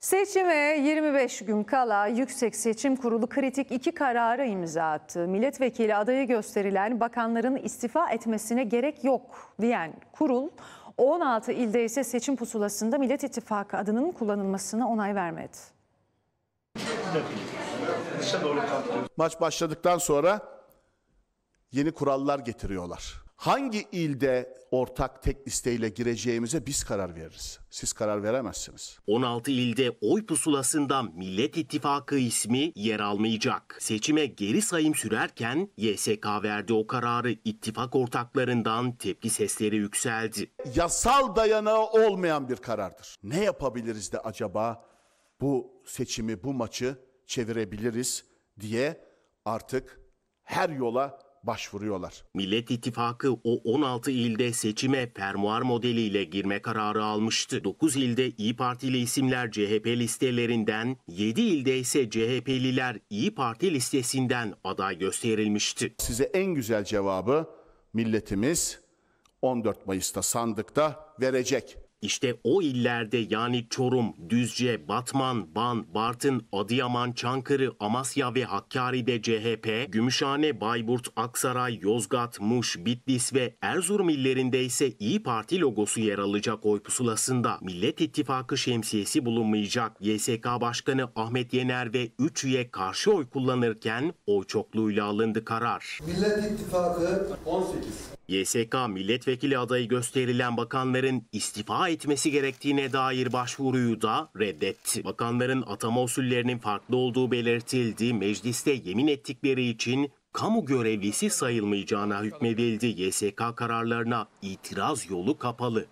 Seçime 25 gün kala Yüksek Seçim Kurulu kritik iki karara imza attı. Milletvekili adayı gösterilen bakanların istifa etmesine gerek yok diyen kurul 16 ilde ise seçim pusulasında Millet İttifakı adının kullanılmasına onay vermedi. Maç başladıktan sonra yeni kurallar getiriyorlar hangi ilde ortak tek listeyle gireceğimize biz karar veririz. Siz karar veremezsiniz. 16 ilde oy pusulasında Millet İttifakı ismi yer almayacak. Seçime geri sayım sürerken YSK verdi o kararı ittifak ortaklarından tepki sesleri yükseldi. Yasal dayanağı olmayan bir karardır. Ne yapabiliriz de acaba bu seçimi, bu maçı çevirebiliriz diye artık her yola başvuruyorlar. Millet İttifakı o 16 ilde seçime fermuar modeliyle girme kararı almıştı. 9 ilde İyi Partili isimler CHP listelerinden, 7 ilde ise CHP'liler İyi Parti listesinden aday gösterilmişti. Size en güzel cevabı milletimiz 14 Mayıs'ta sandıkta verecek. İşte o illerde yani Çorum, Düzce, Batman, Van, Bartın, Adıyaman, Çankırı, Amasya ve Hakkari'de CHP, Gümüşhane, Bayburt, Aksaray, Yozgat, Muş, Bitlis ve Erzurum illerinde ise İyi Parti logosu yer alacak oy pusulasında. Millet İttifakı şemsiyesi bulunmayacak. YSK Başkanı Ahmet Yener ve 3 üye karşı oy kullanırken oy çokluğuyla alındı karar. Millet İttifakı 18 YSK milletvekili adayı gösterilen bakanların istifa etmesi gerektiğine dair başvuruyu da reddetti. Bakanların atama usullerinin farklı olduğu belirtildi. Mecliste yemin ettikleri için kamu görevlisi sayılmayacağına hükmedildi. YSK kararlarına itiraz yolu kapalı.